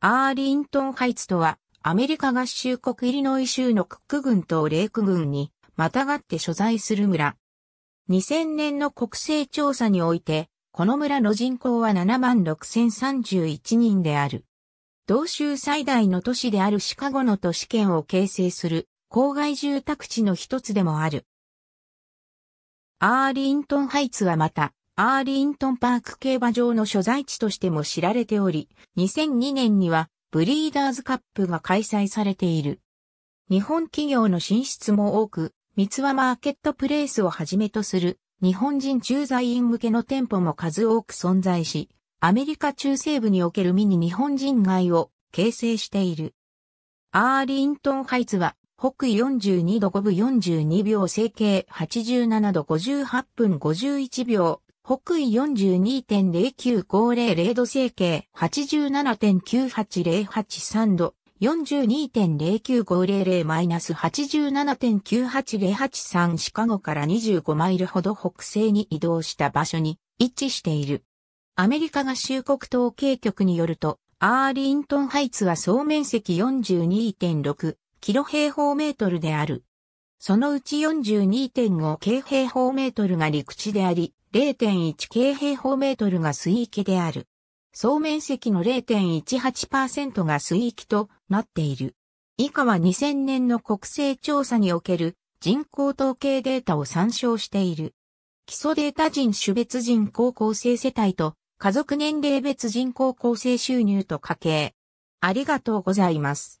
アーリントンハイツとは、アメリカ合衆国イリノイ州のクック郡とレーク郡に、またがって所在する村。2000年の国勢調査において、この村の人口は76,031人である。同州最大の都市であるシカゴの都市圏を形成する郊外住宅地の一つでもある。アーリントンハイツはまた、アーリントンパーク競馬場の所在地としても知られており、2002年にはブリーダーズカップが開催されている。日本企業の進出も多く、三輪マーケットプレイスをはじめとする日本人駐在員向けの店舗も数多く存在し、アメリカ中西部におけるミニ日本人街を形成している。アーリントンハイツは北緯42度5分42秒整形87度58分51秒北緯42.09500度整形87.98083度42.09500-87.98083シカゴから25マイルほど北西に移動した場所に位置している。アメリカ合衆国統計局によると、アーリントンハイツは総面積42.6キロ平方メートルである。そのうち42.5京平方メートルが陸地であり、0.1京平方メートルが水域である。総面積の0.18%が水域となっている。以下は2000年の国勢調査における人口統計データを参照している。基礎データ人種別人口構成世帯と家族年齢別人口構成収入と家計。ありがとうございます。